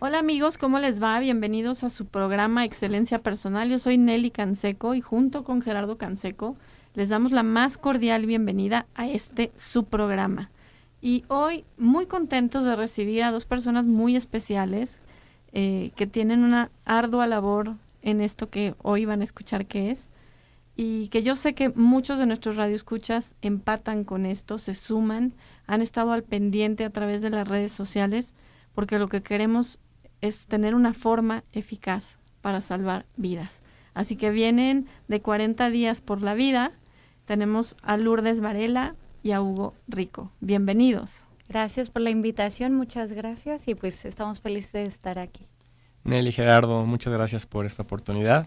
Hola amigos, ¿cómo les va? Bienvenidos a su programa Excelencia Personal. Yo soy Nelly Canseco y junto con Gerardo Canseco les damos la más cordial bienvenida a este su programa. Y hoy muy contentos de recibir a dos personas muy especiales eh, que tienen una ardua labor en esto que hoy van a escuchar que es y que yo sé que muchos de nuestros radioescuchas empatan con esto, se suman, han estado al pendiente a través de las redes sociales porque lo que queremos es tener una forma eficaz para salvar vidas. Así que vienen de 40 días por la vida. Tenemos a Lourdes Varela y a Hugo Rico. Bienvenidos. Gracias por la invitación, muchas gracias y pues estamos felices de estar aquí. Nelly Gerardo, muchas gracias por esta oportunidad.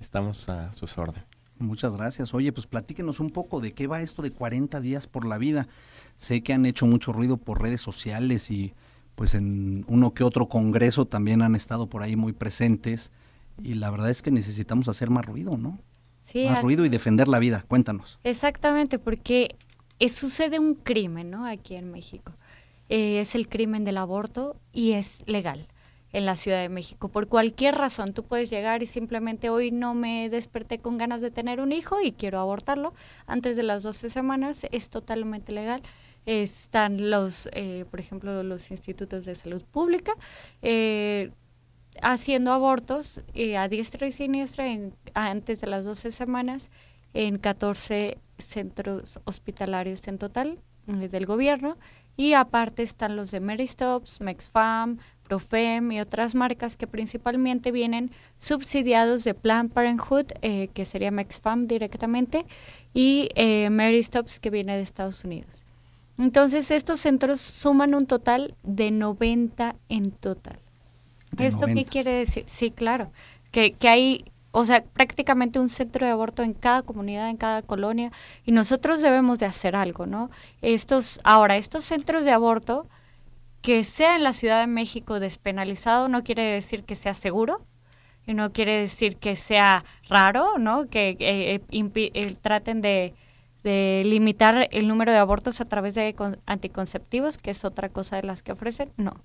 Estamos a sus órdenes. Muchas gracias. Oye, pues platíquenos un poco de qué va esto de 40 días por la vida. Sé que han hecho mucho ruido por redes sociales y pues en uno que otro congreso también han estado por ahí muy presentes y la verdad es que necesitamos hacer más ruido, ¿no? Sí, más ruido y defender la vida, cuéntanos. Exactamente, porque sucede un crimen, ¿no? Aquí en México. Eh, es el crimen del aborto y es legal en la Ciudad de México. Por cualquier razón, tú puedes llegar y simplemente hoy no me desperté con ganas de tener un hijo y quiero abortarlo antes de las 12 semanas, es totalmente legal están los, eh, por ejemplo, los institutos de salud pública eh, haciendo abortos eh, a diestra y siniestra antes de las 12 semanas en 14 centros hospitalarios en total del gobierno y aparte están los de Meristops, Mexfam, Profem y otras marcas que principalmente vienen subsidiados de Planned Parenthood, que sería Mexfam directamente, y Meristops que viene de Estados Unidos. Entonces, estos centros suman un total de 90 en total. ¿Esto qué quiere decir? Sí, claro, que, que hay, o sea, prácticamente un centro de aborto en cada comunidad, en cada colonia, y nosotros debemos de hacer algo, ¿no? Estos, ahora, estos centros de aborto, que sea en la Ciudad de México despenalizado, no quiere decir que sea seguro, y no quiere decir que sea raro, ¿no? Que eh, eh, eh, traten de de limitar el número de abortos a través de anticonceptivos, que es otra cosa de las que ofrecen, no.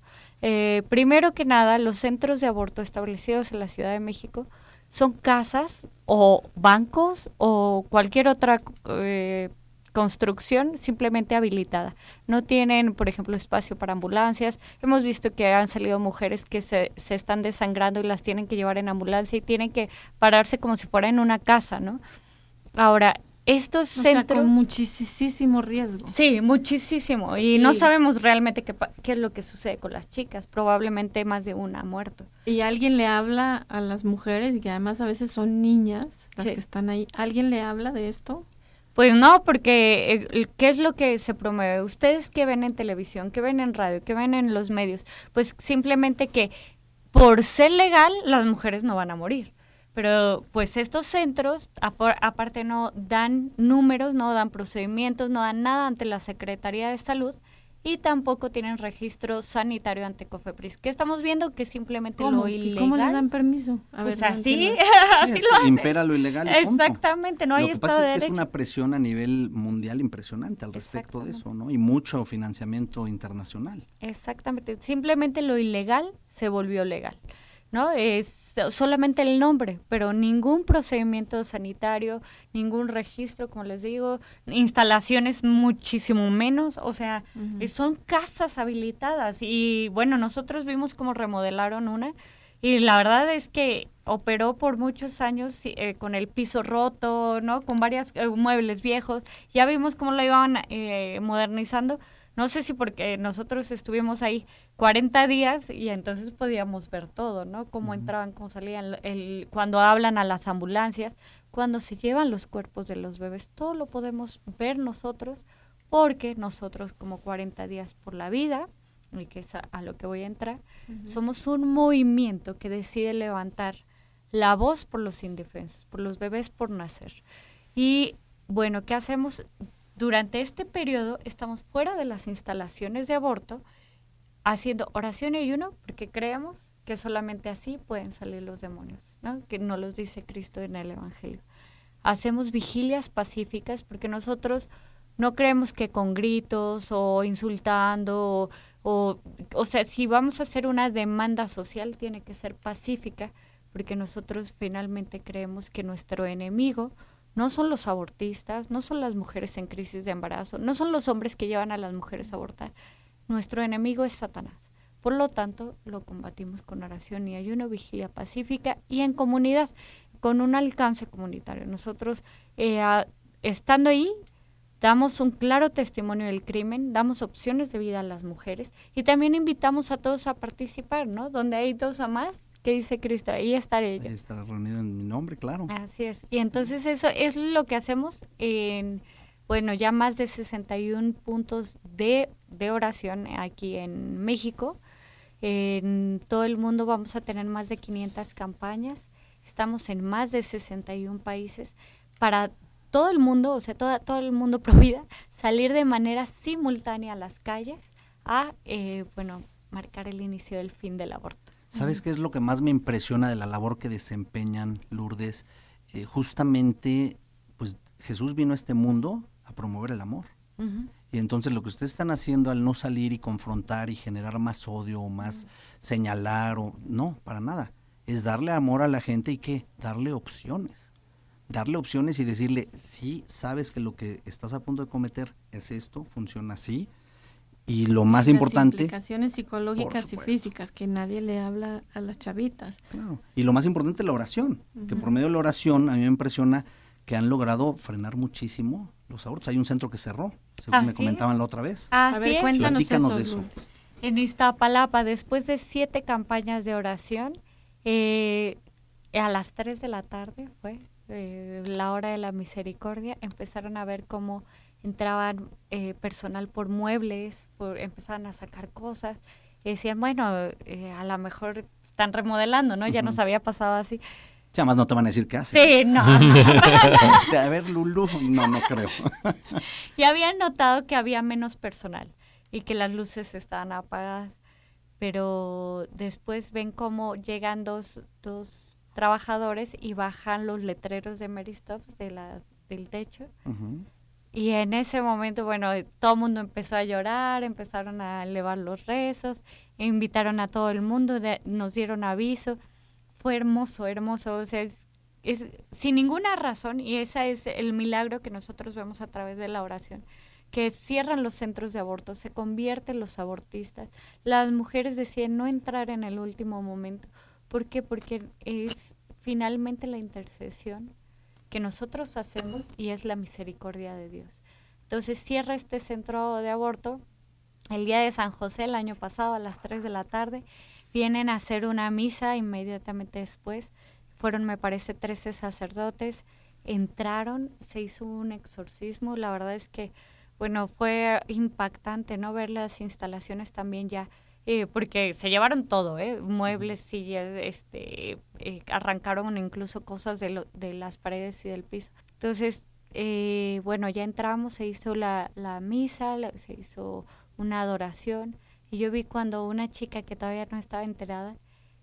Eh, primero que nada, los centros de aborto establecidos en la Ciudad de México son casas o bancos o cualquier otra eh, construcción simplemente habilitada. No tienen, por ejemplo, espacio para ambulancias. Hemos visto que han salido mujeres que se, se, están desangrando y las tienen que llevar en ambulancia y tienen que pararse como si fuera en una casa, ¿no? Ahora, estos o centros... muchísimo riesgo. Sí, muchísimo. Y, no sabemos realmente qué, es lo que sucede con las chicas. Probablemente más de una ha muerto. Y alguien le habla a las mujeres, y que además a veces son niñas las que están ahí. ¿Alguien le habla de esto? Pues no, porque eh, ¿qué es lo que se promueve? Ustedes que ven en televisión, que ven en radio, que ven en los medios, pues simplemente que por ser legal las mujeres no van a morir. Pero pues estos centros, aparte no dan números, no dan procedimientos, no dan nada ante la Secretaría de Salud y tampoco tienen registro sanitario ante COFEPRIS. ¿Qué estamos viendo? Que simplemente lo ilegal. ¿Cómo le dan permiso? pues así, así lo hacen. Impera lo ilegal. Exactamente, no hay lo que pasa es, que es una presión a nivel mundial impresionante al respecto de eso, ¿no? Y mucho financiamiento internacional. Exactamente, simplemente lo ilegal se volvió legal. ¿no? Es solamente el nombre, pero ningún procedimiento sanitario, ningún registro, como les digo, instalaciones muchísimo menos, o sea, son casas habilitadas y bueno, nosotros vimos cómo remodelaron una y la verdad es que operó por muchos años eh, con el piso roto, ¿no? Con varios eh, muebles viejos, ya vimos cómo la iban eh, modernizando, no sé si porque nosotros estuvimos ahí 40 días y entonces podíamos ver todo, ¿no? Cómo entraban, cómo salían, el, cuando hablan a las ambulancias, cuando se llevan los cuerpos de los bebés, todo lo podemos ver nosotros porque nosotros como 40 días por la vida, y que es a, lo que voy a entrar, somos un movimiento que decide levantar la voz por los indefensos, por los bebés por nacer. Y bueno, ¿qué hacemos? Durante este periodo estamos fuera de las instalaciones de aborto haciendo oración y ayuno porque creemos que solamente así pueden salir los demonios, que no los dice Cristo en el Evangelio. Hacemos vigilias pacíficas porque nosotros no creemos que con gritos o insultando o, o sea, si vamos a hacer una demanda social tiene que ser pacífica porque nosotros finalmente creemos que nuestro enemigo no son los abortistas, no son las mujeres en crisis de embarazo, no son los hombres que llevan a las mujeres a abortar. Nuestro enemigo es Satanás. Por lo tanto, lo combatimos con oración y ayuno, vigilia pacífica y en comunidad, con un alcance comunitario. Nosotros, eh, estando ahí, damos un claro testimonio del crimen, damos opciones de vida a las mujeres y también invitamos a todos a participar, ¿no? Donde hay dos a más, ¿Qué dice Cristo, ahí estaré yo. Ahí reunido en mi nombre, claro. Así es. Y entonces eso es lo que hacemos en, bueno, ya más de 61 puntos de, oración aquí en México. En todo el mundo vamos a tener más de 500 campañas. Estamos en más de 61 países para todo el mundo, o sea, toda, todo el mundo provida, salir de manera simultánea a las calles a, eh, bueno, marcar el inicio del fin del aborto. ¿Sabes qué es lo que más me impresiona de la labor que desempeñan Lourdes? Eh, justamente, pues Jesús vino a este mundo a promover el amor. Y entonces lo que ustedes están haciendo al no salir y confrontar y generar más odio o más señalar o no, para nada, es darle amor a la gente y qué, darle opciones. Darle opciones y decirle, sí, sabes que lo que estás a punto de cometer es esto, funciona así, y lo más las importante... Implicaciones psicológicas y físicas que nadie le habla a las chavitas. Y lo más importante, la oración. Que por medio de la oración a mí me impresiona que han logrado frenar muchísimo los abortos. Hay un centro que cerró, según ¿Ah, me comentaban la otra vez. Ah, a ver, cuéntanos eso, En Iztapalapa, después de siete campañas de oración, eh, a las 3 de la tarde fue, eh, la hora de la misericordia, empezaron a ver cómo entraban eh, personal por muebles, por, empezaban a sacar cosas. Y decían, bueno, eh, a lo mejor están remodelando, ¿no? Ya nos había pasado así. Ya más no te van a decir qué hacen. Sí, no. a ver, Lulu, no, no creo. y habían notado que había menos personal y que las luces estaban apagadas. Pero después ven cómo llegan dos, dos trabajadores y bajan los letreros de Mary de del techo. Y en ese momento, bueno, todo el mundo empezó a llorar, empezaron a elevar los rezos, invitaron a todo el mundo, nos dieron aviso. Fue hermoso, hermoso. O sea, es, sin ninguna razón, y ese es el milagro que nosotros vemos a través de la oración, que cierran los centros de aborto, se convierten los abortistas. Las mujeres deciden no entrar en el último momento ¿Por qué? Porque es finalmente la intercesión que nosotros hacemos y es la misericordia de Dios. Entonces cierra este centro de aborto el día de San José, el año pasado, a las 3 de la tarde. Vienen a hacer una misa inmediatamente después. Fueron, me parece, 13 sacerdotes. Entraron, se hizo un exorcismo. La verdad es que, bueno, fue impactante, ¿no? Ver las instalaciones también ya eh, porque se llevaron todo, ¿eh? muebles, sillas, este, eh, arrancaron incluso cosas de, lo, de las paredes y del piso. Entonces, bueno, ya entramos, se hizo la, misa, se hizo una adoración y yo vi cuando una chica que todavía no estaba enterada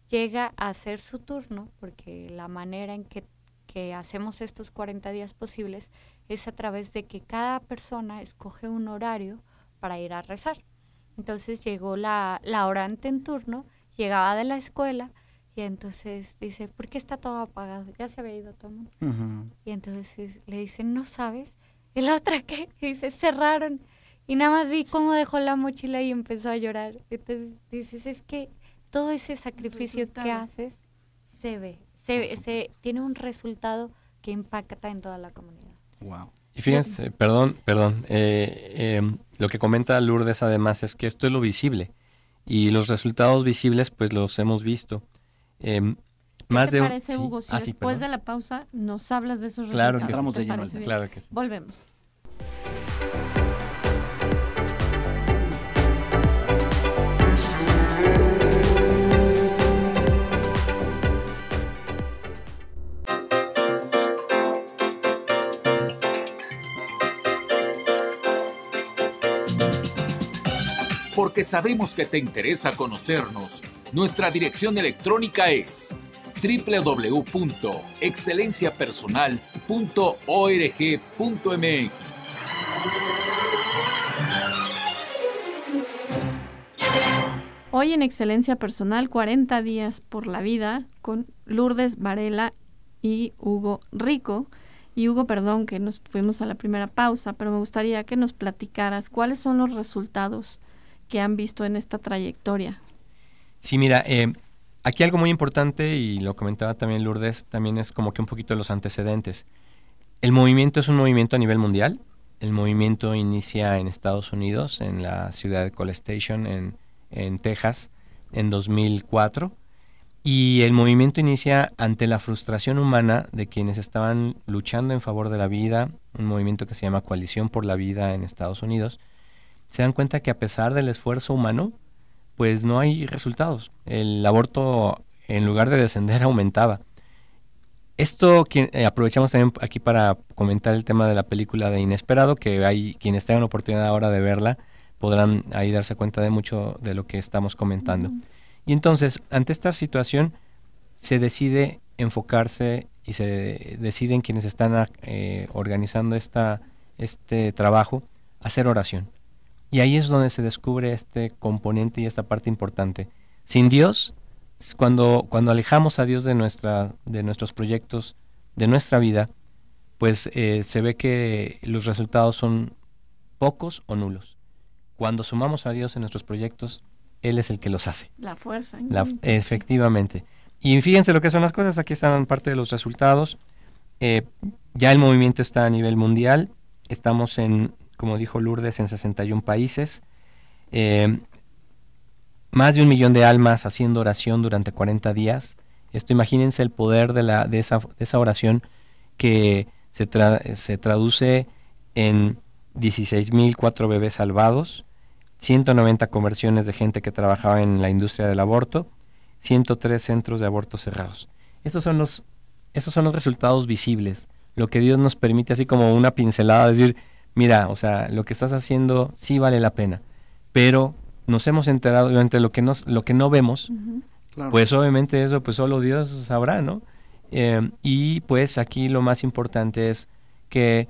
llega a hacer su turno, porque la manera en que, que hacemos estos 40 días posibles es a través de que cada persona escoge un horario para ir a rezar. Entonces llegó la, la orante en turno, llegaba de la escuela y entonces dice, ¿por qué está todo apagado? Ya se había ido todo mundo. Y entonces le dicen, ¿no sabes? ¿Y la otra que dice, cerraron. Y nada más vi cómo dejó la mochila y empezó a llorar. Entonces dices, es que todo ese sacrificio que haces se ve, se, se tiene un resultado que impacta en toda la comunidad. Wow. Y fíjense, perdón, perdón, eh, eh, lo que comenta Lourdes además es que esto es lo visible y los resultados visibles pues los hemos visto. Em, ¿Qué más te de parece, Hugo, si ah, después de la pausa nos hablas de esos resultados? Claro Volvemos. que sabemos que te interesa conocernos. Nuestra dirección electrónica es www.excelenciapersonal.org.mx. Hoy en Excelencia Personal, 40 días por la vida con Lourdes Varela y Hugo Rico. Y Hugo, perdón que nos fuimos a la primera pausa, pero me gustaría que nos platicaras cuáles son los resultados que han visto en esta trayectoria. Sí, mira, eh, aquí algo muy importante, y lo comentaba también Lourdes, también es como que un poquito de los antecedentes. El movimiento es un movimiento a nivel mundial. El movimiento inicia en Estados Unidos, en la ciudad de Colestation, Station, en, en Texas, en 2004. Y el movimiento inicia ante la frustración humana de quienes estaban luchando en favor de la vida, un movimiento que se llama Coalición por la Vida en Estados Unidos, se dan cuenta que a pesar del esfuerzo humano, pues no hay resultados. El aborto, en lugar de descender, aumentaba. Esto eh, aprovechamos también aquí para comentar el tema de la película de Inesperado, que hay quienes tengan oportunidad ahora de verla, podrán ahí darse cuenta de mucho de lo que estamos comentando. Y entonces, ante esta situación, se decide enfocarse y se deciden quienes están eh, organizando esta, este trabajo hacer oración. Y ahí es donde se descubre este componente y esta parte importante. Sin Dios, cuando, cuando alejamos a Dios de, nuestra, de nuestros proyectos, de nuestra vida, pues eh, se ve que los resultados son pocos o nulos. Cuando sumamos a Dios en nuestros proyectos, Él es el que los hace. La fuerza. ¿eh? efectivamente. Y fíjense lo que son las cosas. Aquí están parte de los resultados. Eh, ya el movimiento está a nivel mundial. Estamos en como dijo Lourdes, en 61 países. Em, más de un millón de almas haciendo oración durante 40 días. Esto imagínense el poder de, la, de, esa, oración que se, se traduce en 16.004 bebés salvados, 190 conversiones de gente que trabajaba en la industria del aborto, 103 centros de abortos cerrados. Estos son los, estos son los resultados visibles, lo que Dios nos permite así como una pincelada, decir, mira, o sea, lo que estás haciendo sí vale la pena, pero nos hemos enterado durante lo que, nos, lo que no vemos, pues obviamente eso pues solo Dios sabrá, ¿no? Eh, y pues aquí lo más importante es que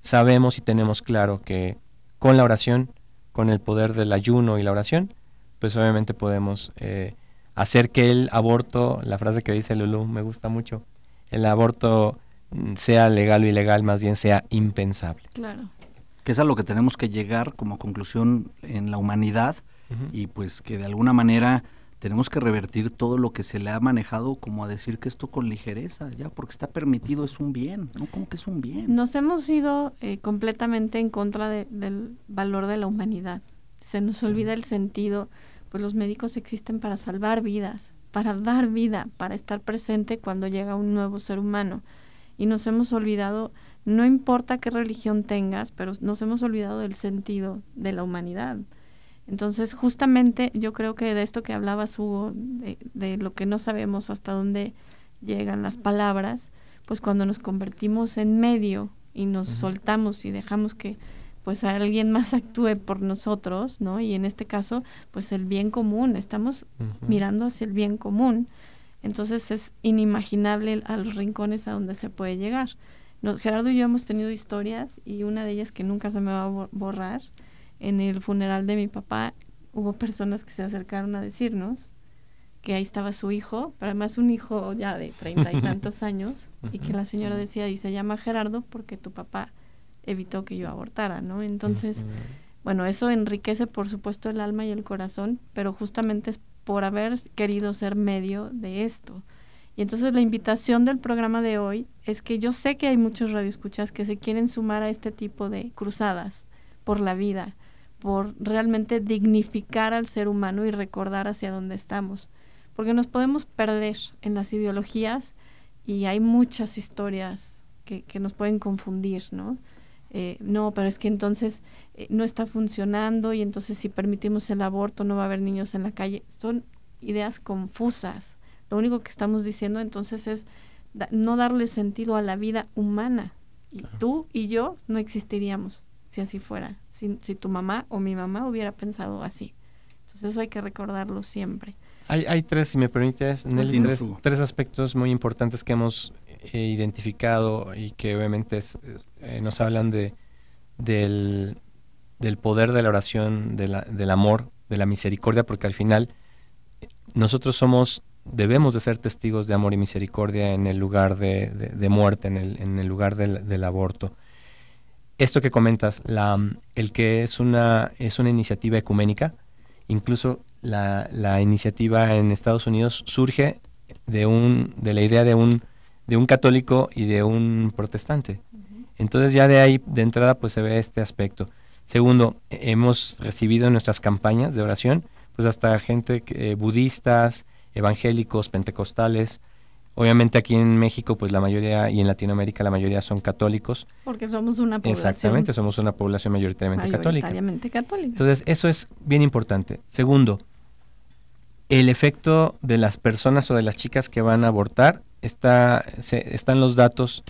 sabemos y tenemos claro que con la oración, con el poder del ayuno y la oración, pues obviamente podemos eh, hacer que el aborto, la frase que dice Lulú me gusta mucho, el aborto mm, sea legal o ilegal, más bien sea impensable. Claro que es a lo que tenemos que llegar como conclusión en la humanidad y pues que de alguna manera tenemos que revertir todo lo que se le ha manejado como a decir que esto con ligereza, ya, porque está permitido, es un bien, ¿no? Como que es un bien. Nos hemos ido eh, completamente en contra del valor de la humanidad. Se nos olvida el sentido, pues los médicos existen para salvar vidas, para dar vida, para estar presente cuando llega un nuevo ser humano. Y nos hemos olvidado no importa qué religión tengas, pero nos hemos olvidado del sentido de la humanidad. Entonces, justamente yo creo que de esto que hablabas, Hugo, de, lo que no sabemos hasta dónde llegan las palabras, pues cuando nos convertimos en medio y nos soltamos y dejamos que pues alguien más actúe por nosotros, ¿no? Y en este caso, pues el bien común, estamos mirando hacia el bien común. Entonces es inimaginable a los rincones a donde se puede llegar. Gerardo y yo hemos tenido historias y una de ellas que nunca se me va a borrar, en el funeral de mi papá hubo personas que se acercaron a decirnos que ahí estaba su hijo, pero además un hijo ya de treinta y tantos años, y que la señora decía, y se llama Gerardo porque tu papá evitó que yo abortara, ¿no? Entonces, bueno, eso enriquece por supuesto el alma y el corazón, pero justamente es por haber querido ser medio de esto. Y entonces la invitación del programa de hoy es que yo sé que hay muchos radioescuchas que se quieren sumar a este tipo de cruzadas por la vida, por realmente dignificar al ser humano y recordar hacia dónde estamos. Porque nos podemos perder en las ideologías y hay muchas historias que, nos pueden confundir, ¿no? Eh, no, pero es que entonces eh, no está funcionando y entonces si permitimos el aborto no va a haber niños en la calle. Son ideas confusas lo único que estamos diciendo entonces es no darle sentido a la vida humana. Y tú y yo no existiríamos si así fuera, si, tu mamá o mi mamá hubiera pensado así. Entonces eso hay que recordarlo siempre. Hay, tres, si me permites, Nelly, tres, aspectos muy importantes que hemos eh, identificado y que obviamente eh, nos hablan de, del, poder de la oración, del amor, de la misericordia, porque al final eh, nosotros somos debemos de ser testigos de amor y misericordia en el lugar de, muerte, en el, en el lugar del, aborto. Esto que comentas, el que es una, es una iniciativa ecuménica, incluso la, iniciativa en Estados Unidos surge de, un, de la idea de un, de un católico y de un protestante. Entonces ya de ahí, de entrada, pues se ve este aspecto. Segundo, hemos recibido en nuestras campañas de oración, pues hasta gente eh, budistas, evangélicos, pentecostales. Obviamente aquí en México, pues la mayoría, y en Latinoamérica la mayoría son católicos. Porque somos una población. Exactamente, somos una población mayoritariamente, católica. Entonces, eso es bien importante. Segundo, el efecto de las personas o de las chicas que van a abortar, está, están los datos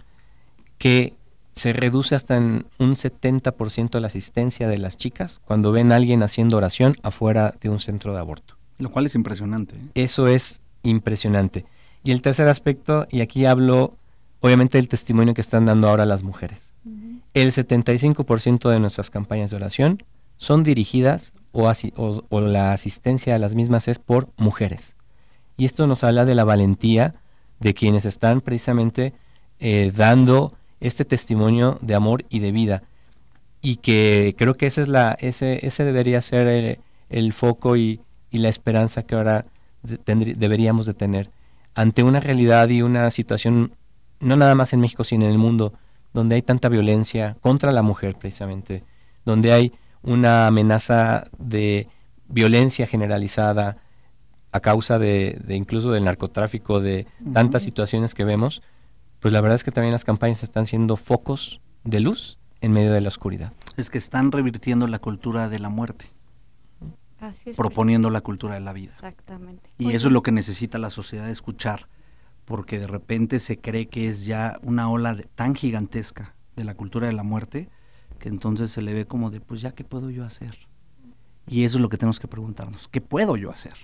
que se reduce hasta en un 70% la asistencia de las chicas cuando ven a alguien haciendo oración afuera de un centro de aborto. Lo cual es impresionante. ¿eh? Eso es impresionante. Y el tercer aspecto, y aquí hablo obviamente del testimonio que están dando ahora las mujeres. El 75% de nuestras campañas de oración son dirigidas o, la asistencia a las mismas es por mujeres. Y esto nos habla de la valentía de quienes están precisamente eh, dando este testimonio de amor y de vida. Y que creo que ese, es la, ese, ese debería ser el foco y, y la esperanza que ahora deberíamos de tener ante una realidad y una situación, no nada más en México, sino en el mundo, donde hay tanta violencia contra la mujer precisamente, donde hay una amenaza de violencia generalizada a causa de, incluso del narcotráfico, de tantas situaciones que vemos, pues la verdad es que también las campañas están siendo focos de luz en medio de la oscuridad. Es que están revirtiendo la cultura de la muerte proponiendo la cultura de la vida. Y eso es lo que necesita la sociedad escuchar, porque de repente se cree que es ya una ola tan gigantesca de la cultura de la muerte, que entonces se le ve como de, pues ya, ¿qué puedo yo hacer? Y eso es lo que tenemos que preguntarnos, ¿qué puedo yo hacer?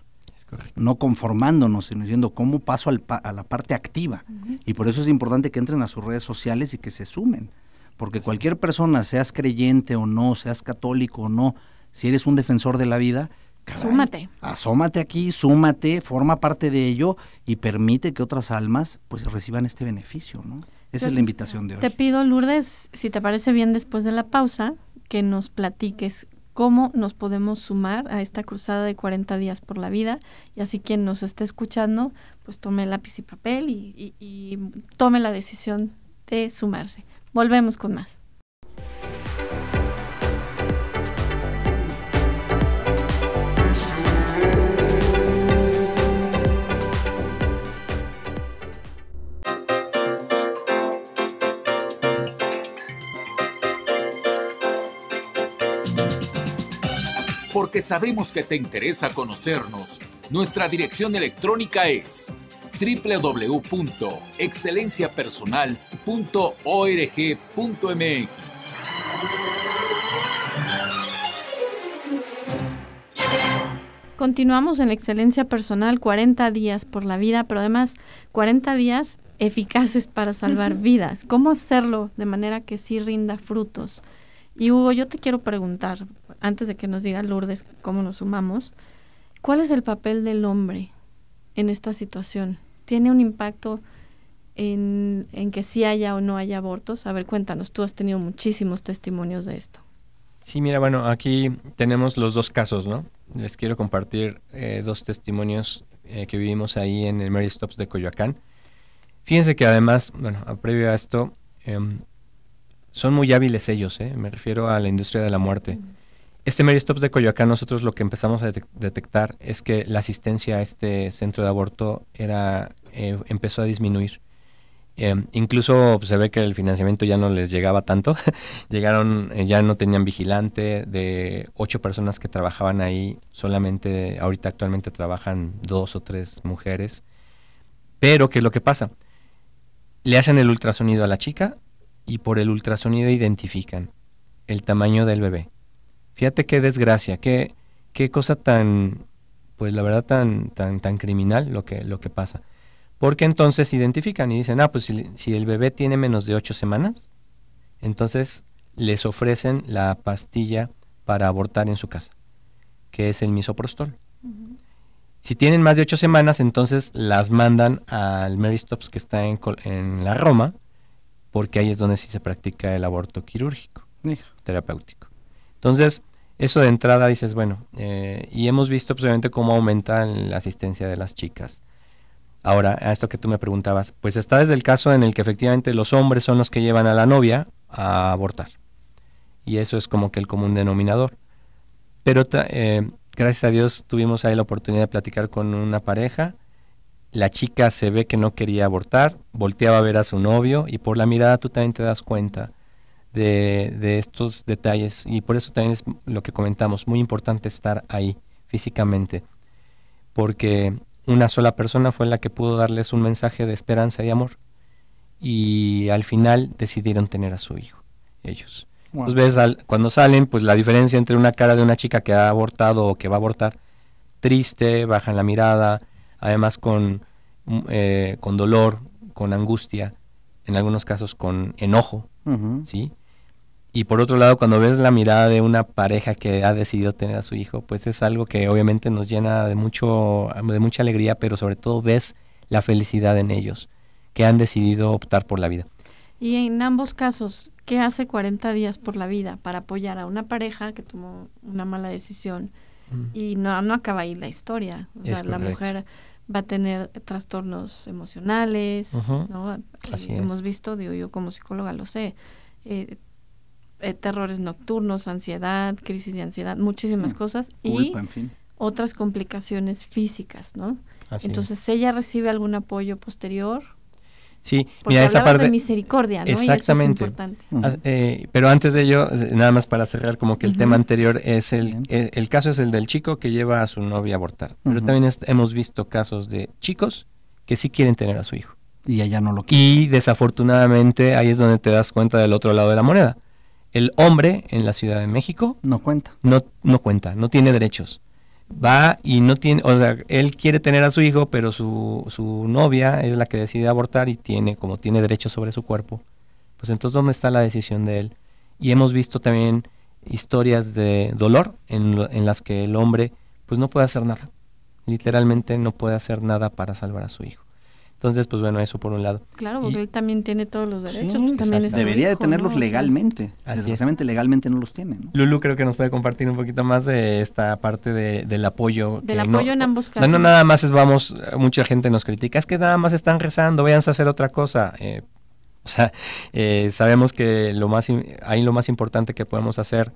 correcto. No conformándonos, sino diciendo cómo paso a la parte activa. Y por eso es importante que entren a sus redes sociales y que se sumen. Porque cualquier persona, seas creyente o no, seas católico o no, si eres un defensor de la vida, súmate. Asómate aquí, súmate, forma parte de ello y permite que otras almas pues reciban este beneficio, ¿no? Esa es la pues, invitación de hoy. Te pido, Lourdes, si te parece bien después de la pausa, que nos platiques cómo nos podemos sumar a esta cruzada de 40 días por la vida. Y así quien nos esté escuchando, pues tome lápiz y papel y tome la decisión de sumarse. Volvemos con más. que sabemos que te interesa conocernos. Nuestra dirección electrónica es www.excelenciapersonal.org.mx. Continuamos en excelencia personal 40 días por la vida, pero además 40 días eficaces para salvar vidas. ¿Cómo hacerlo de manera que sí rinda frutos? Y Hugo, yo te quiero preguntar, antes de que nos diga Lourdes cómo nos sumamos, ¿cuál es el papel del hombre en esta situación? ¿Tiene un impacto en, que sí haya o no haya abortos? A ver, cuéntanos, tú has tenido muchísimos testimonios de esto. Sí, mira, bueno, aquí tenemos los dos casos, ¿no? Les quiero compartir eh, dos testimonios eh, que vivimos ahí en el Mary Stops de Coyoacán. Fíjense que además, bueno, a previo a esto, em, son muy hábiles ellos, ¿eh? me refiero a la industria de la muerte. Mm. Este Mary Stops de Coyoacán, nosotros lo que empezamos a detectar es que la asistencia a este centro de aborto era eh, empezó a disminuir. Eh, incluso pues, se ve que el financiamiento ya no les llegaba tanto. Llegaron, eh, ya no tenían vigilante. De ocho personas que trabajaban ahí, solamente ahorita actualmente trabajan dos o tres mujeres. Pero, ¿qué es lo que pasa? Le hacen el ultrasonido a la chica y por el ultrasonido identifican el tamaño del bebé, Fíjate qué desgracia, qué, qué cosa tan, pues la verdad, tan, tan, tan criminal lo que, lo que pasa. Porque entonces identifican y dicen, ah, pues si, el bebé tiene menos de ocho semanas, entonces les ofrecen la pastilla para abortar en su casa, que es el misoprostol. Si tienen más de ocho semanas, entonces las mandan al Mary que está en, la Roma, porque ahí es donde sí se practica el aborto quirúrgico, terapéutico. Entonces, eso de entrada dices, bueno, eh, y hemos visto precisamente pues, cómo aumenta la asistencia de las chicas. Ahora, a esto que tú me preguntabas, pues está desde el caso en el que efectivamente los hombres son los que llevan a la novia a abortar. Y eso es como que el común denominador. Pero eh, gracias a Dios tuvimos ahí la oportunidad de platicar con una pareja. La chica se ve que no quería abortar, volteaba a ver a su novio y por la mirada tú también te das cuenta de, estos detalles y por eso también es lo que comentamos, muy importante estar ahí físicamente, porque una sola persona fue la que pudo darles un mensaje de esperanza y amor y al final decidieron tener a su hijo, ellos. ves, cuando salen, pues la diferencia entre una cara de una chica que ha abortado o que va a abortar, triste, bajan la mirada, además con, mm, eh, con dolor, con angustia, en algunos casos con enojo, ¿sí? Y por otro lado, cuando ves la mirada de una pareja que ha decidido tener a su hijo, pues es algo que obviamente nos llena de, mucho, de mucha alegría, pero sobre todo ves la felicidad en ellos, que han decidido optar por la vida. Y en ambos casos, ¿qué hace 40 días por la vida para apoyar a una pareja que tomó una mala decisión? Mm. Y no, no acaba ahí la historia. O sea, la mujer va a tener trastornos emocionales, ¿no? Así eh, Hemos visto, digo yo como psicóloga lo sé, eh, eh, terrores nocturnos, ansiedad, crisis de ansiedad, muchísimas hmm. cosas y otras complicaciones físicas, ¿no? Entonces ella recibe algún apoyo posterior. Sí, Porque mira esa parte de misericordia, ¿no? Exactamente. Eh, pero antes de ello, eh, nada más para cerrar como que el tema anterior es el, caso es el del chico que lleva a su novia a abortar. Pero también hemos visto casos de chicos que sí quieren tener a su hijo y ella no lo quiere. Y desafortunadamente ahí es donde te das cuenta del otro lado de la moneda el hombre en la Ciudad de México no cuenta. No, no cuenta, no tiene derechos. Va y no tiene, o sea, él quiere tener a su hijo, pero su, su novia es la que decide abortar y tiene, como tiene derechos sobre su cuerpo, pues entonces ¿dónde está la decisión de él? Y hemos visto también historias de dolor en, en las que el hombre pues no puede hacer nada, literalmente no puede hacer nada para salvar a su hijo. Entonces, pues bueno, eso por un lado. Claro, porque él también tiene todos los derechos. Pues, Debería de tenerlos legalmente. Así legalmente no los tiene. Lulu creo que nos puede compartir un poquito más de esta parte de, del apoyo. Del apoyo en ambos casos. O sea, no nada más es, vamos, mucha gente nos critica, es que nada más están rezando, vayan a hacer otra cosa. Eh, o sea, eh, sabemos que lo más, ahí lo más importante que podemos hacer,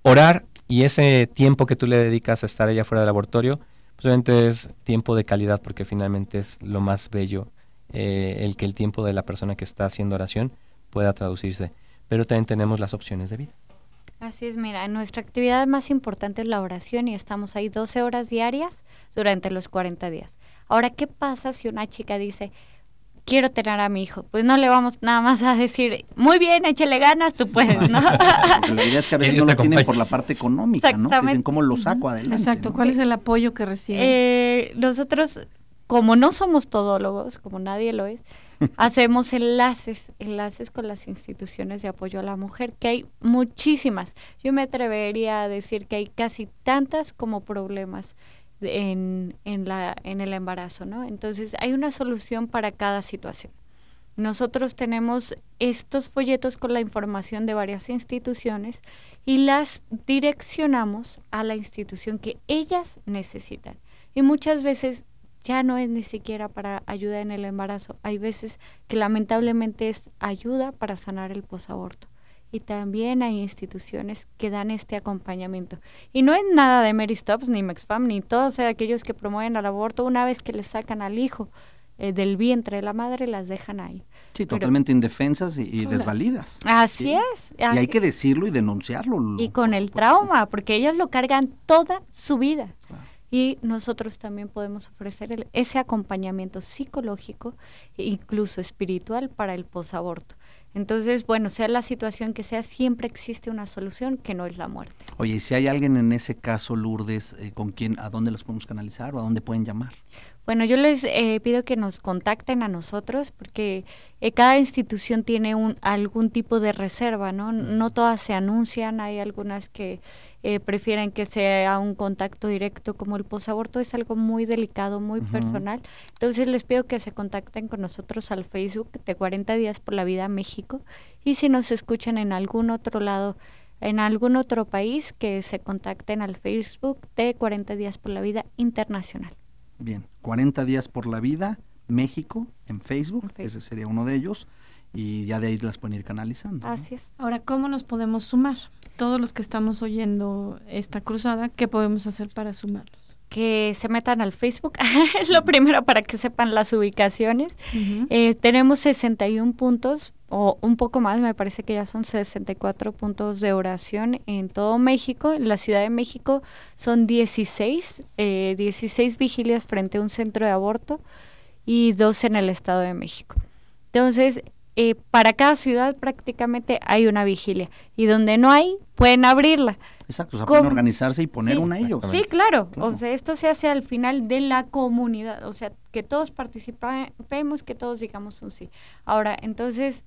orar y ese tiempo que tú le dedicas a estar allá fuera del laboratorio, realmente es tiempo de calidad porque finalmente es lo más bello eh, el que el tiempo de la persona que está haciendo oración pueda traducirse. Pero también tenemos las opciones de vida. Así es, mira, nuestra actividad más importante es la oración y estamos ahí 12 horas diarias durante los 40 días. Ahora, ¿qué pasa si una chica dice, quiero tener a mi hijo. Pues no le vamos nada más a decir, muy bien, échale ganas, tú puedes, ¿no? la idea es que a veces no lo tienen por la parte económica, ¿no? Dicen, ¿cómo lo saco adelante? Exacto, ¿cuál es el eh, apoyo que recibe? Eh, nosotros, como no somos todólogos, como nadie lo es, hacemos enlaces, enlaces con las instituciones de apoyo a la mujer, que hay muchísimas. Yo me atrevería a decir que hay casi tantas como problemas en, en, la, en el embarazo, ¿no? Entonces, hay una solución para cada situación. Nosotros tenemos estos folletos con la información de varias instituciones y las direccionamos a la institución que ellas necesitan. Y muchas veces ya no es ni siquiera para ayuda en el embarazo, hay veces que lamentablemente es ayuda para sanar el posaborto y también hay instituciones que dan este acompañamiento. Y no es nada de Mary Stops, ni Fam, ni todos eh, aquellos que promueven el aborto una vez que le sacan al hijo eh, del vientre de la madre, las dejan ahí. Sí, totalmente indefensas y, desvalidas. Así es. y hay que decirlo y denunciarlo. y con el trauma, porque ellas lo cargan toda su vida. y nosotros también podemos ofrecer ese acompañamiento psicológico e incluso espiritual para el posaborto. Entonces, bueno, sea la situación que sea, siempre existe una solución que no es la muerte. Oye, ¿y si hay alguien en ese caso, Lourdes, eh, con quién, a dónde los podemos canalizar o a dónde pueden llamar? Bueno, yo les eh, pido que nos contacten a nosotros porque eh, cada institución tiene un, algún tipo de reserva, ¿no? No todas se anuncian, hay algunas que eh, prefieren que sea un contacto directo como el posaborto, es algo muy delicado, muy personal. Entonces les pido que se contacten con nosotros al Facebook de 40 días por la vida México y si nos escuchan en algún otro lado en algún otro país que se contacten al Facebook de 40 días por la vida internacional. Bien, 40 días por la vida, México, en Facebook, ese sería uno de ellos, y ya de ahí las pueden ir canalizando. Así es. Ahora, ¿cómo nos podemos sumar? Todos los que estamos oyendo esta cruzada, ¿qué podemos hacer para sumarlos? que se metan al Facebook, es lo primero para que sepan las ubicaciones. Eh, tenemos 61 puntos o un poco más, me parece que ya son 64 puntos de oración en todo México. En la Ciudad de México son 16, eh, 16 vigilias frente a un centro de aborto y dos en el Estado de México. Entonces, eh, para cada ciudad prácticamente hay una vigilia y donde no hay, pueden abrirla. Exacto, o sea, pueden organizarse y poner una ellos. Sí, claro. O sea, esto se hace al final de la comunidad, o sea, que todos participemos, que todos digamos un sí. Ahora, entonces...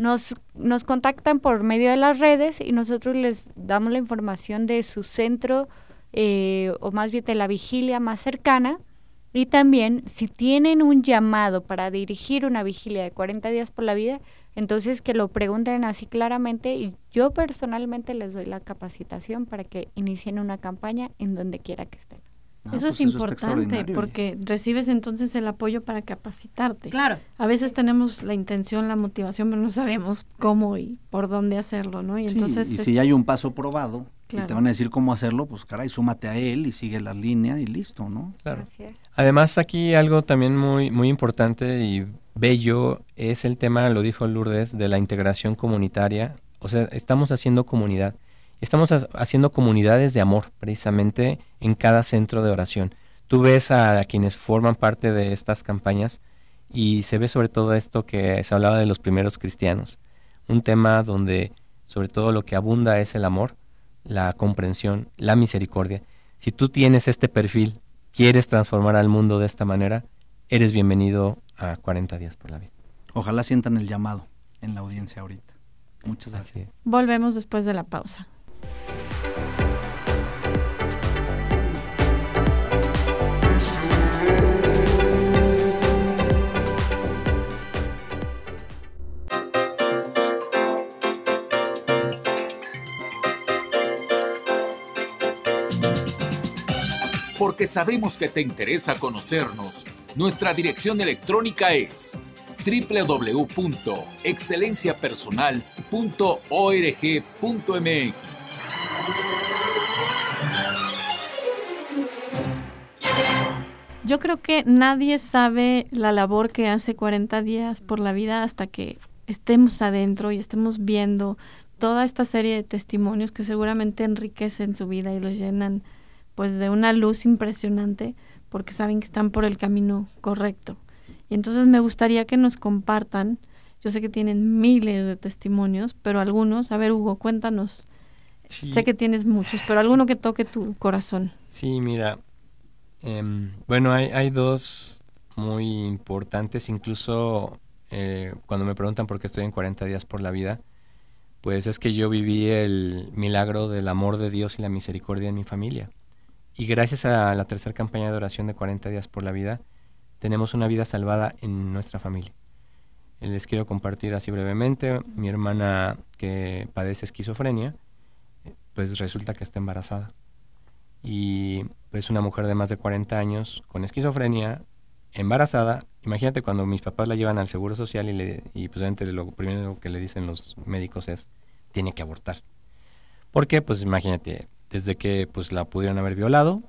Nos, nos contactan por medio de las redes y nosotros les damos la información de su centro eh, o más bien de la vigilia más cercana. Y también si tienen un llamado para dirigir una vigilia de 40 días por la vida, entonces que lo pregunten así claramente y yo personalmente les doy la capacitación para que inicien una campaña en donde quiera que estén. Ah, eso pues es importante porque ¿eh? recibes entonces el apoyo para capacitarte. Claro. A veces tenemos la intención, la motivación, pero no sabemos cómo y por dónde hacerlo, ¿no? Y sí, entonces y si hay un paso probado y te van a decir cómo hacerlo, pues caray, súmate a él y sigue la línea y listo, ¿no? Claro. Además aquí algo también muy muy importante y bello es el tema, lo dijo Lourdes, de la integración comunitaria. O sea, estamos haciendo comunidad Estamos haciendo comunidades de amor precisamente en cada centro de oración. Tú ves a, quienes forman parte de estas campañas y se ve sobre todo esto que se hablaba de los primeros cristianos. Un tema donde sobre todo lo que abunda es el amor, la comprensión, la misericordia. Si tú tienes este perfil, quieres transformar al mundo de esta manera, eres bienvenido a 40 días por la vida. Ojalá sientan el llamado en la audiencia ahorita. Muchas gracias. Volvemos después de la pausa porque sabemos que te interesa conocernos. Nuestra dirección electrónica es www.excelenciapersonal.org.mx. Yo creo que nadie sabe la labor que hace 40 días por la vida hasta que estemos adentro y estemos viendo toda esta serie de testimonios que seguramente enriquecen su vida y los llenan pues de una luz impresionante porque saben que están por el camino correcto. Y entonces me gustaría que nos compartan, yo sé que tienen miles de testimonios, pero algunos, a ver Hugo, cuéntanos Sé que tienes muchos, pero alguno que toque tu corazón. Sí, mira. Em, bueno, hay, dos muy importantes, incluso eh, cuando me preguntan por qué estoy en 40 días por la vida, pues es que yo viví el milagro del amor de Dios y la misericordia en mi familia. Y gracias a la tercera campaña de oración de 40 días por la vida, tenemos una vida salvada en nuestra familia. Les quiero compartir así brevemente, mi hermana que padece esquizofrenia, pues resulta que está embarazada. Y pues una mujer de más de 40 años con esquizofrenia, embarazada, imagínate cuando mis papás la llevan al Seguro Social y, le, y pues obviamente lo primero que le dicen los médicos es, tiene que abortar. ¿Por qué? Pues imagínate, desde que pues la pudieron haber violado,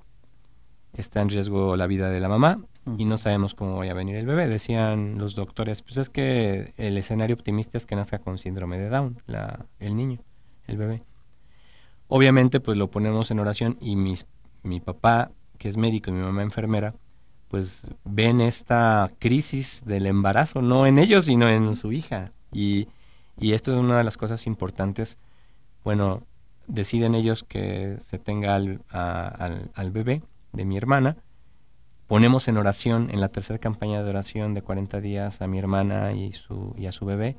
está en riesgo la vida de la mamá y no sabemos cómo vaya a venir el bebé. Decían los doctores, pues es que el escenario optimista es que nazca con síndrome de Down, la, el niño, el bebé. Obviamente, pues lo ponemos en oración y mis, mi papá, que es médico, y mi mamá enfermera, pues ven esta crisis del embarazo, no en ellos, sino en su hija. Y, esto es una de las cosas importantes. Bueno, deciden ellos que se tenga al, bebé de mi hermana. Ponemos en oración, en la tercera campaña de oración de 40 días a mi hermana y, su, y a su bebé.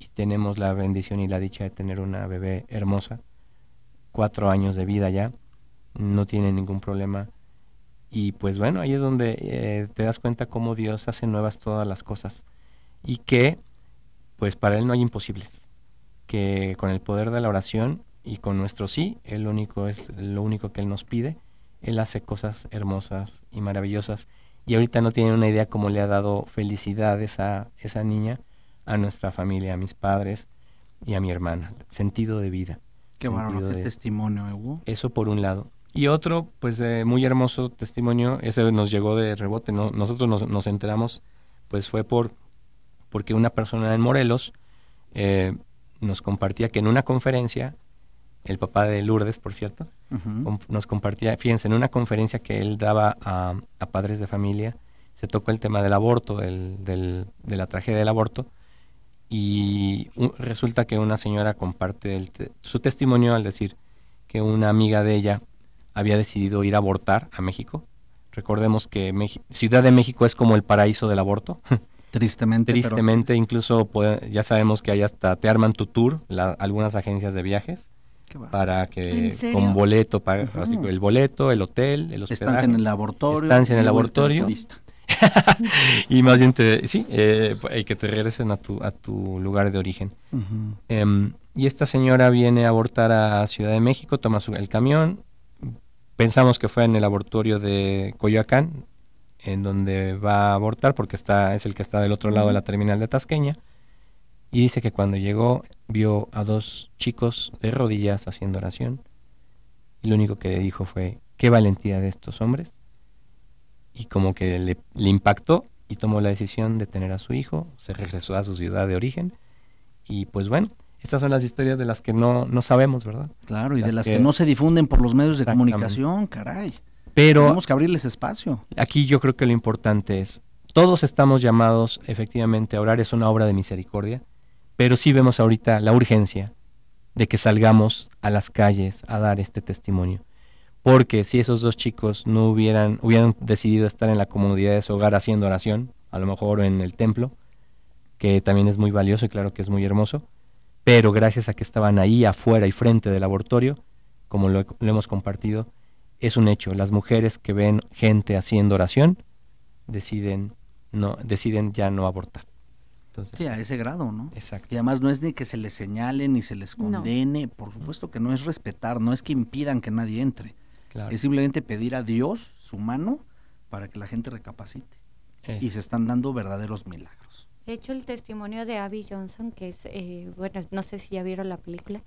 Y tenemos la bendición y la dicha de tener una bebé hermosa cuatro años de vida ya, no tiene ningún problema. Y pues bueno, ahí es donde eh, te das cuenta cómo Dios hace nuevas todas las cosas y que pues para Él no hay imposibles, que con el poder de la oración y con nuestro sí, el único es lo único que Él nos pide, Él hace cosas hermosas y maravillosas. Y ahorita no tienen una idea cómo le ha dado felicidad a esa niña a nuestra familia, a mis padres y a mi hermana, sentido de vida. Qué bárbaro, qué testimonio, ¿eh, Eso por un lado. Y otro, pues eh, muy hermoso testimonio, ese nos llegó de rebote, nosotros nos, nos, enteramos, pues fue por porque una persona en Morelos eh, nos compartía que en una conferencia, el papá de Lourdes, por cierto, nos compartía, fíjense, en una conferencia que él daba a, padres de familia, se tocó el tema del aborto, del, de la tragedia del aborto, y resulta que una señora comparte su testimonio al decir que una amiga de ella había decidido ir a abortar a México. Recordemos que Ciudad de México es como el paraíso del aborto. Tristemente. Tristemente, incluso ya sabemos que hay hasta te arman tu tour, algunas agencias de viajes, para que con boleto, para, el boleto, el hotel, el hospital Estancia en el laboratorio. Estancia en el laboratorio. y más bien sí, hay eh, pues, que te regresen a tu, a tu lugar de origen. Em, y esta señora viene a abortar a Ciudad de México, toma el camión. Pensamos que fue en el abortorio de Coyoacán, en donde va a abortar, porque está, es el que está del otro lado de la terminal de Tasqueña. Y dice que cuando llegó vio a dos chicos de rodillas haciendo oración. Y lo único que dijo fue, qué valentía de estos hombres y como que le, impactó y tomó la decisión de tener a su hijo, se regresó a su ciudad de origen y pues bueno, estas son las historias de las que no, no sabemos, ¿verdad? Claro, y de las que, no se difunden por los medios de comunicación, caray. Pero tenemos que abrirles espacio. Aquí yo creo que lo importante es, todos estamos llamados efectivamente a orar, es una obra de misericordia, pero sí vemos ahorita la urgencia de que salgamos a las calles a dar este testimonio porque si esos dos chicos no hubieran, hubieran decidido estar en la comunidad de su hogar haciendo oración, a lo mejor en el templo, que también es muy valioso y claro que es muy hermoso, pero gracias a que estaban ahí afuera y frente del laboratorio, como lo, hemos compartido, es un hecho. Las mujeres que ven gente haciendo oración deciden no deciden ya no abortar. sí, a ese grado, ¿no? Exacto. Y además no es ni que se les señale ni se les condene, por supuesto que no es respetar, no es que impidan que nadie entre. Es simplemente pedir a Dios su mano para que la gente recapacite. Y se están dando verdaderos milagros. De hecho, el testimonio de Abby Johnson, que es, eh, bueno, no sé si ya vieron la película.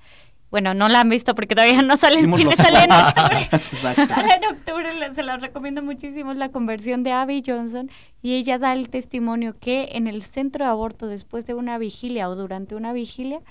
Bueno, no la han visto porque todavía no sale en cine, sale en octubre. sale en octubre, se la recomiendo muchísimo, la conversión de Abby Johnson. Y ella da el testimonio que en el centro de aborto, después de una vigilia o durante una vigilia,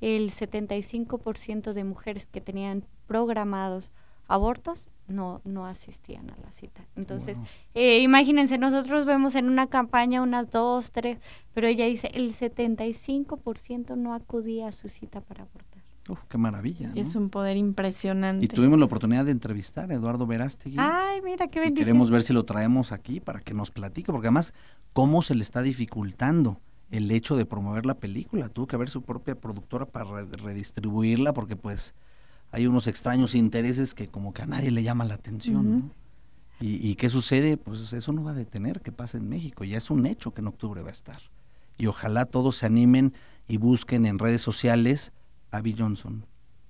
el 75% de mujeres que tenían programados abortos no, no asistían a la cita. Entonces, eh, imagínense, nosotros vemos en una campaña unas dos, tres, pero ella dice el 75% no acudía a su cita para abortar. Uf, qué maravilla. Es un poder impresionante. Y tuvimos la oportunidad de entrevistar a Eduardo Verástegui. Ay, mira, qué bendición. queremos ver si lo traemos aquí para que nos platique, porque además, cómo se le está dificultando el hecho de promover la película. Tuvo que haber su propia productora para redistribuirla, porque pues hay unos extraños intereses que como que a nadie le llama la atención. ¿no? y, qué sucede? Pues eso no va a detener que pase en México. Ya es un hecho que en octubre va a estar. Y ojalá todos se animen y busquen en redes sociales a Bill Johnson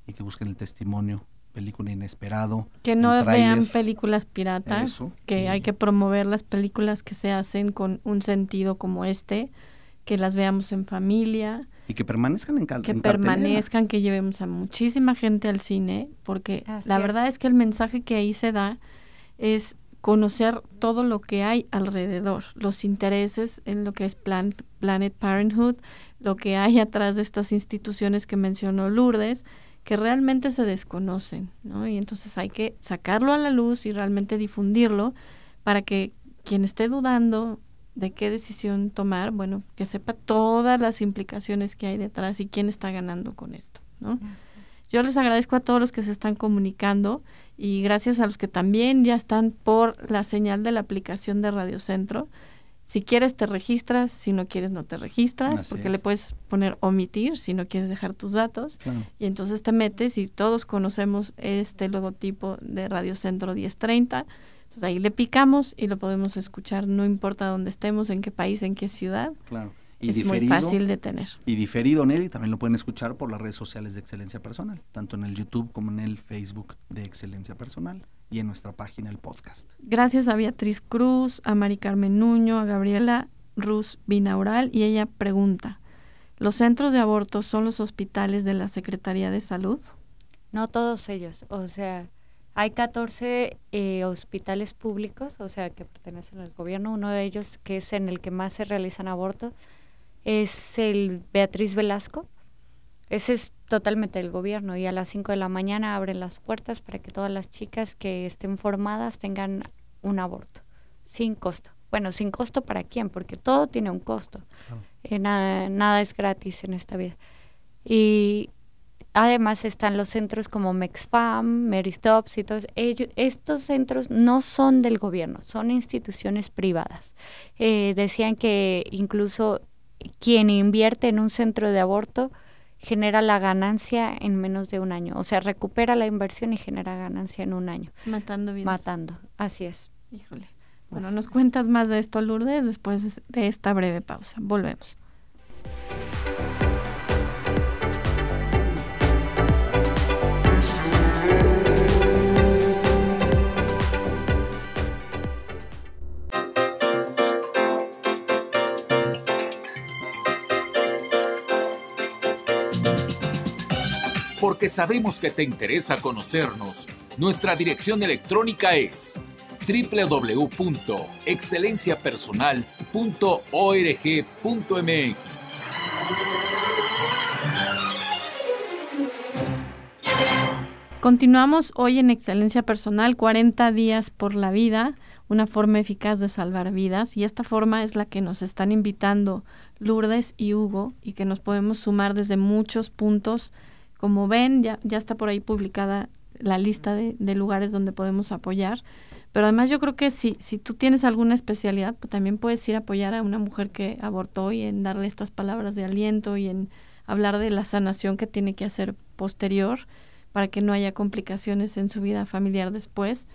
y que busquen el testimonio película inesperado. Que no vean películas piratas, que hay que promover las películas que se hacen con un sentido como este, que las veamos en familia, y que permanezcan en Que permanezcan, que llevemos a muchísima gente al cine, porque la verdad es. que el mensaje que ahí se da es conocer todo lo que hay alrededor, los intereses en lo que es Planet Parenthood, lo que hay atrás de estas instituciones que mencionó Lourdes, que realmente se desconocen, ¿no? Y entonces hay que sacarlo a la luz y realmente difundirlo para que quien esté dudando de qué decisión tomar, bueno, que sepa todas las implicaciones que hay detrás y quién está ganando con esto, ¿no? Yo les agradezco a todos los que se están comunicando y gracias a los que también ya están por la señal de la aplicación de Radiocentro. Si quieres te registras, si no quieres no te registras, porque le puedes poner omitir si no quieres dejar tus datos. Y entonces te metes y todos conocemos este logotipo de Radiocentro 1030 entonces ahí le picamos y lo podemos escuchar, no importa dónde estemos, en qué país, en qué ciudad. Claro. es muy fácil de tener. Y diferido, Nelly, también lo pueden escuchar por las redes sociales de Excelencia Personal, tanto en el YouTube como en el Facebook de Excelencia Personal y en nuestra página el podcast. Gracias a Beatriz Cruz, a Mari Carmen Nuño, a Gabriela Ruz Binaural y ella pregunta, ¿los centros de aborto son los hospitales de la Secretaría de Salud? No todos ellos, o sea, hay 14 eh, hospitales públicos, o sea, que pertenecen al gobierno. Uno de ellos, que es en el que más se realizan abortos, es el Beatriz Velasco. Ese es totalmente del gobierno y a las 5 de la mañana abren las puertas para que todas las chicas que estén formadas tengan un aborto, sin costo. Bueno, sin costo para quién, porque todo tiene un costo. Eh, nada es gratis en esta vida. Y Además están los centros como MEXFAM, Meristops y todos ellos. Estos centros no son del gobierno, son instituciones privadas. Eh, decían que incluso quien invierte en un centro de aborto genera la ganancia en menos de un año. O sea, recupera la inversión y genera ganancia en un año. Matando bien. Matando, así es. Híjole. Bueno, nos cuentas más de esto, Lourdes, después de esta breve pausa. Volvemos. porque sabemos que te interesa conocernos. Nuestra dirección electrónica es www.excelenciapersonal.org.mx. Continuamos hoy en Excelencia Personal, 40 días por la vida, una forma eficaz de salvar vidas, y esta forma es la que nos están invitando Lourdes y Hugo, y que nos podemos sumar desde muchos puntos como ven, ya, ya está por ahí publicada la lista de, lugares donde podemos apoyar. Pero además yo creo que si, si tú tienes alguna especialidad, pues también puedes ir a apoyar a una mujer que abortó y en darle estas palabras de aliento y en hablar de la sanación que tiene que hacer posterior para que no haya complicaciones en su vida familiar después.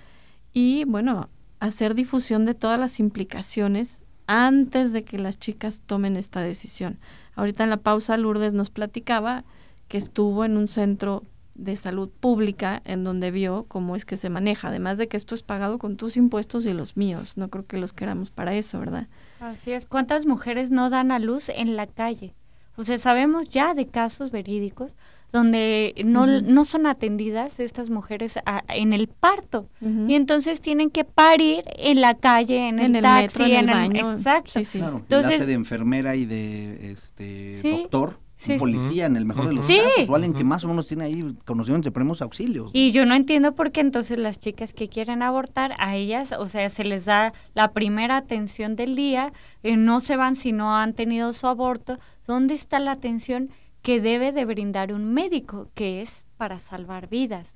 Y bueno, hacer difusión de todas las implicaciones antes de que las chicas tomen esta decisión. Ahorita en la pausa Lourdes nos platicaba que estuvo en un centro de salud pública en donde vio cómo es que se maneja, además de que esto es pagado con tus impuestos y los míos, no creo que los queramos para eso, ¿verdad? Así es, ¿cuántas mujeres no dan a luz en la calle? O sea, sabemos ya de casos verídicos donde no, no son atendidas estas mujeres en el parto y entonces tienen que parir en la calle, en, el, taxi, en, el, baño. exacto. entonces, de enfermera y de este doctor policía en el mejor de los casos, o alguien que más o menos tiene ahí conocimiento de primeros auxilios. Y yo no entiendo por qué entonces las chicas que quieren abortar, a ellas, o sea, se les da la primera atención del día, eh, no se van si no han tenido su aborto. ¿Dónde está la atención que debe de brindar un médico, que es para salvar vidas,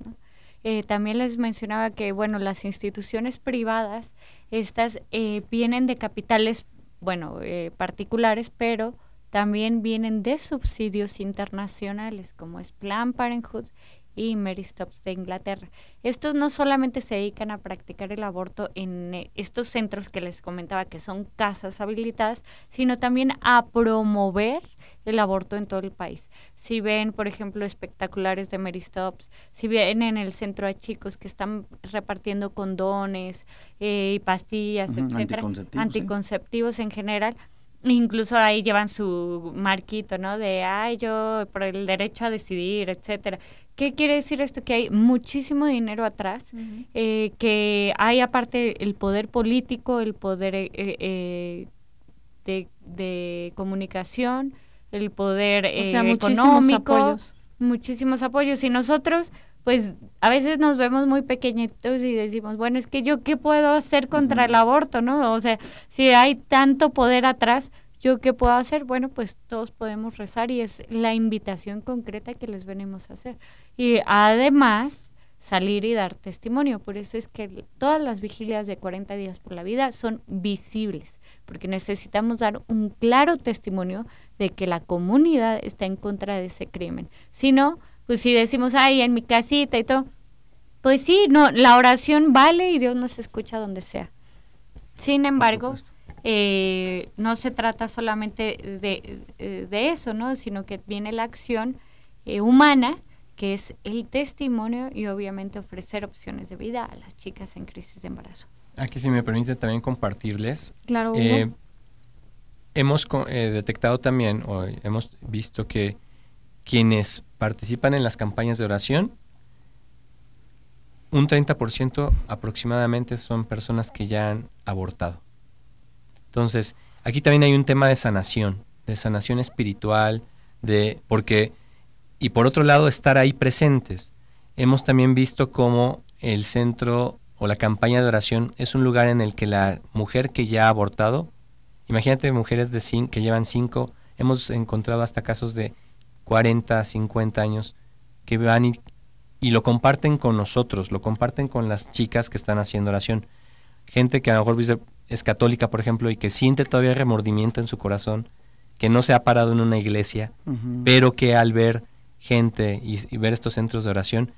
eh, también les mencionaba que, bueno, las instituciones privadas, estas eh, vienen de capitales, bueno, particulares, pero también vienen de subsidios internacionales como es Planned Parenthood y Mary Stops de Inglaterra. Estos no solamente se dedican a practicar el aborto en eh, estos centros que les comentaba que son casas habilitadas, sino también a promover el aborto en todo el país. Si ven, por ejemplo, espectaculares de Mary Stops, si ven en el centro a chicos que están repartiendo condones eh, y pastillas, etcétera, anticonceptivos, en general, Incluso ahí llevan su marquito, ¿no? De, ay, yo por el derecho a decidir, etcétera. ¿Qué quiere decir esto? Que hay muchísimo dinero atrás, eh, que hay aparte el poder político, el poder eh, eh, de, comunicación, el poder muchísimos económico, apoyos. muchísimos apoyos. Y nosotros, pues a veces nos vemos muy pequeñitos y decimos, bueno, es que yo qué puedo hacer contra el aborto, ¿no? O sea, si hay tanto poder atrás, ¿yo qué puedo hacer? Bueno, pues todos podemos rezar y es la invitación concreta que les venimos a hacer. Y además salir y dar testimonio. Por eso es que todas las vigilias de 40 días por la vida son visibles, porque necesitamos dar un claro testimonio de que la comunidad está en contra de ese crimen. Si no, pues si decimos, ay, en mi casita y todo, pues sí, no, la oración vale y Dios nos escucha donde sea. Sin embargo, eh, no se trata solamente eh, de, eso, ¿no? Sino que viene la acción eh, humana, que es el testimonio y obviamente ofrecer opciones de vida a las chicas en crisis de embarazo. Aquí, si me permite también compartirles. Claro. hemos detectado también, o hemos visto que quienes participan en las campañas de oración, un 30% aproximadamente son personas que ya han abortado. Entonces, aquí también hay un tema de sanación, de sanación espiritual, de porque y por otro lado estar ahí presentes. Hemos también visto cómo el centro o la campaña de oración es un lugar en el que la mujer que ya ha abortado, imagínate mujeres de cinco, que llevan cinco, hemos encontrado hasta casos de 40, 50 años, que van y, lo comparten con nosotros, lo comparten con las chicas que están haciendo oración. Gente que a lo mejor es católica, por ejemplo, y que siente todavía remordimiento en su corazón, que no se ha parado en una iglesia, pero que al ver gente y, ver estos centros de oración,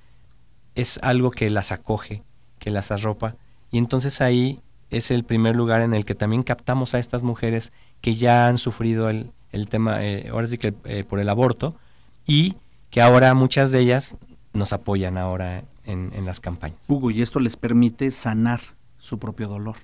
es algo que las acoge, que las arropa. Y entonces ahí es el primer lugar en el que también captamos a estas mujeres que ya han sufrido el, el tema, eh, ahora sí que eh, por el aborto, y que ahora muchas de ellas nos apoyan ahora en, las campañas. Hugo, y esto les permite sanar su propio dolor.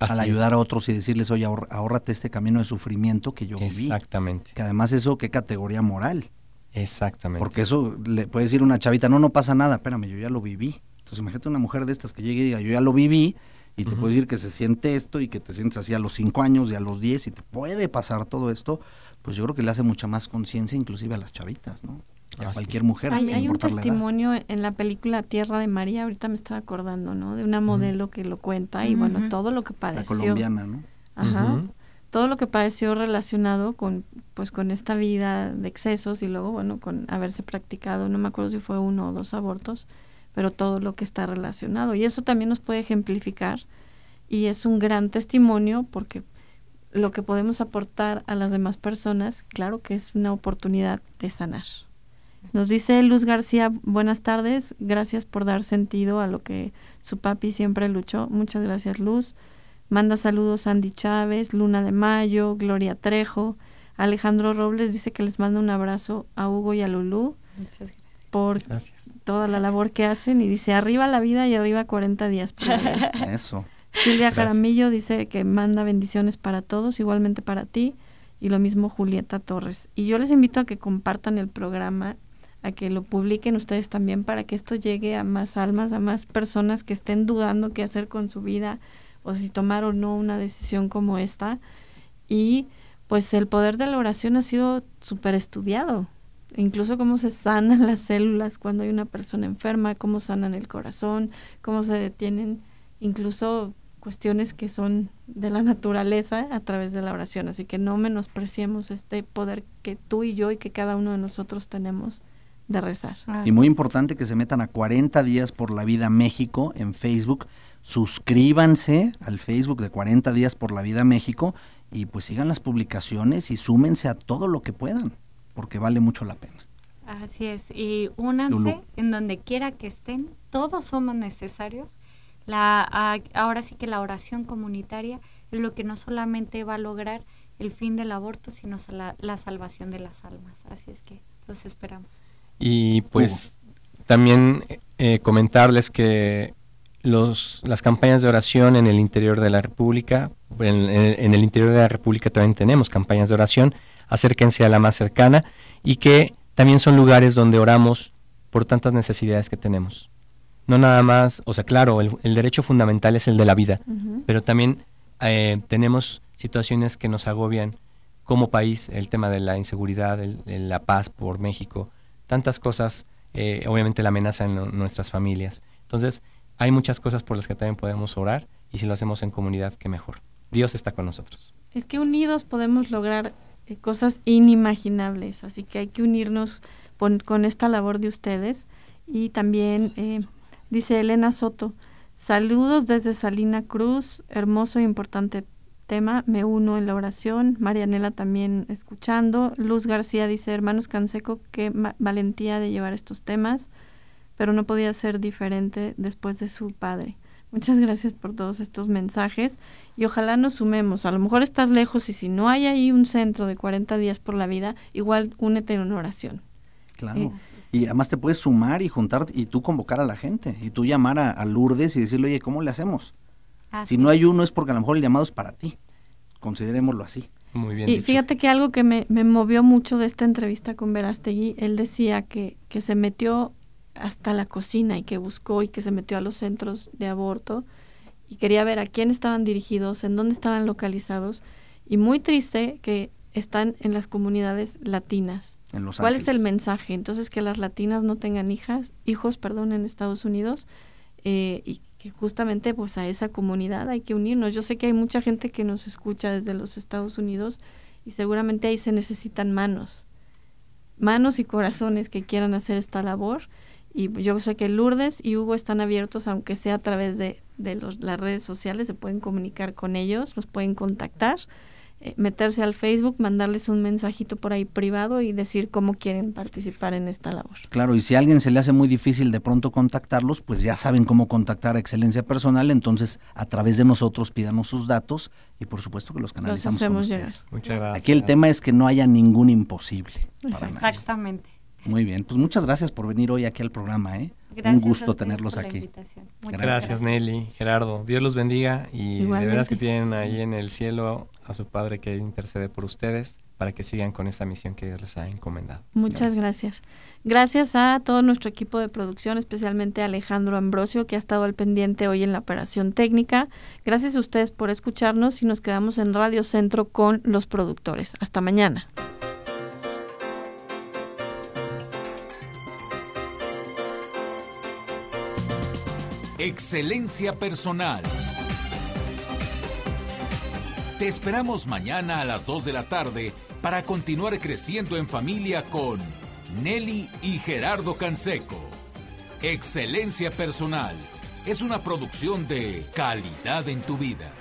al ayudar a otros y decirles, oye, ahórrate este camino de sufrimiento que yo viví. Exactamente. Que además eso, qué categoría moral. Exactamente. Porque eso le puede decir una chavita, no, no pasa nada, espérame, yo ya lo viví. Entonces imagínate una mujer de estas que llegue y diga, yo ya lo viví, y te puede decir que se siente esto y que te sientes así a los 5 años y a los 10 y te puede pasar todo esto pues yo creo que le hace mucha más conciencia inclusive a las chavitas, ¿no? a ah, cualquier mujer. Hay, hay un testimonio en la película Tierra de María, ahorita me estaba acordando, ¿no? De una modelo que lo cuenta y bueno, todo lo que padeció. colombiana, ¿no? Ajá. Todo lo que padeció relacionado con pues con esta vida de excesos y luego bueno, con haberse practicado, no me acuerdo si fue uno o dos abortos, pero todo lo que está relacionado y eso también nos puede ejemplificar y es un gran testimonio porque lo que podemos aportar a las demás personas, claro que es una oportunidad de sanar. Nos dice Luz García, buenas tardes, gracias por dar sentido a lo que su papi siempre luchó. Muchas gracias Luz. Manda saludos Andy Chávez, Luna de Mayo, Gloria Trejo. Alejandro Robles dice que les manda un abrazo a Hugo y a Lulú por toda la labor que hacen y dice arriba la vida y arriba 40 días. Eso. Silvia Jaramillo dice que manda bendiciones para todos, igualmente para ti, y lo mismo Julieta Torres. Y yo les invito a que compartan el programa, a que lo publiquen ustedes también para que esto llegue a más almas, a más personas que estén dudando qué hacer con su vida o si tomar o no una decisión como esta. Y pues el poder de la oración ha sido súper estudiado, incluso cómo se sanan las células cuando hay una persona enferma, cómo sanan el corazón, cómo se detienen incluso cuestiones que son de la naturaleza a través de la oración. Así que no menospreciemos este poder que tú y yo y que cada uno de nosotros tenemos de rezar. Y muy importante que se metan a 40 días por la vida México en Facebook. Suscríbanse al Facebook de 40 días por la vida México y pues sigan las publicaciones y súmense a todo lo que puedan, porque vale mucho la pena. Así es, y únanse en donde quiera que estén, todos somos necesarios ahora sí que la oración comunitaria es lo que no solamente va a lograr el fin del aborto, sino la, salvación de las almas. Así es que los esperamos. Y pues también eh, comentarles que los, las campañas de oración en el interior de la República, en, el interior de la República también tenemos campañas de oración, acérquense a la más cercana y que también son lugares donde oramos por tantas necesidades que tenemos no nada más, o sea, claro, el, derecho fundamental es el de la vida, pero también eh, tenemos situaciones que nos agobian como país, el tema de la inseguridad, la paz por México, tantas cosas, eh, obviamente la amenaza en nuestras familias. Entonces, hay muchas cosas por las que también podemos orar y si lo hacemos en comunidad, qué mejor. Dios está con nosotros. Es que unidos podemos lograr eh, cosas inimaginables, así que hay que unirnos con, esta labor de ustedes y también Dice Elena Soto, saludos desde Salina Cruz, hermoso e importante tema, me uno en la oración, Marianela también escuchando, Luz García dice, hermanos Canseco, qué valentía de llevar estos temas, pero no podía ser diferente después de su padre. Muchas gracias por todos estos mensajes y ojalá nos sumemos. A lo mejor estás lejos y si no hay ahí un centro de 40 días por la vida, igual únete en una oración. Claro. Eh, y además te puedes sumar y juntar y tú convocar a la gente y tú llamar a, Lourdes y decirle, oye, ¿cómo le hacemos? Si no hay uno es porque a lo mejor el llamado es para ti. Considerémoslo así. Muy bien. Y fíjate que algo que me, me, movió mucho de esta entrevista con Verastegui, él decía que, que se metió hasta la cocina y que buscó y que se metió a los centros de aborto y quería ver a quién estaban dirigidos, en dónde estaban localizados. Y muy triste que están en las comunidades latinas, ¿Cuál es el mensaje? Entonces, que las latinas no tengan hijas, hijos, perdón, en Estados Unidos eh, y que justamente pues a esa comunidad hay que unirnos. Yo sé que hay mucha gente que nos escucha desde los Estados Unidos y seguramente ahí se necesitan manos, manos y corazones que quieran hacer esta labor. Y yo sé que Lourdes y Hugo están abiertos, aunque sea a través de, las redes sociales, se pueden comunicar con ellos, los pueden contactar. Eh, meterse al Facebook, mandarles un mensajito por ahí privado y decir cómo quieren participar en esta labor. Claro, y si a alguien se le hace muy difícil de pronto contactarlos, pues ya saben cómo contactar a Excelencia Personal, entonces a través de nosotros pidamos sus datos y por supuesto que los canalizamos. con ustedes. Muchas gracias. Aquí el tema es que no haya ningún imposible. Exactamente. Muy bien, pues muchas gracias por venir hoy aquí al programa. ¿eh? un gusto tenerlos aquí. Gracias. gracias. Nelly, Gerardo. Dios los bendiga y de veras que tienen ahí en el cielo a su Padre que intercede por ustedes para que sigan con esta misión que Dios les ha encomendado. Muchas gracias. Gracias a todo nuestro equipo de producción, especialmente a Alejandro Ambrosio, que ha estado al pendiente hoy en la operación técnica. Gracias a ustedes por escucharnos y nos quedamos en Radio Centro con los productores. Hasta mañana. Excelencia Personal. Te esperamos mañana a las 2 de la tarde para continuar creciendo en familia con Nelly y Gerardo Canseco. Excelencia Personal es una producción de calidad en tu vida.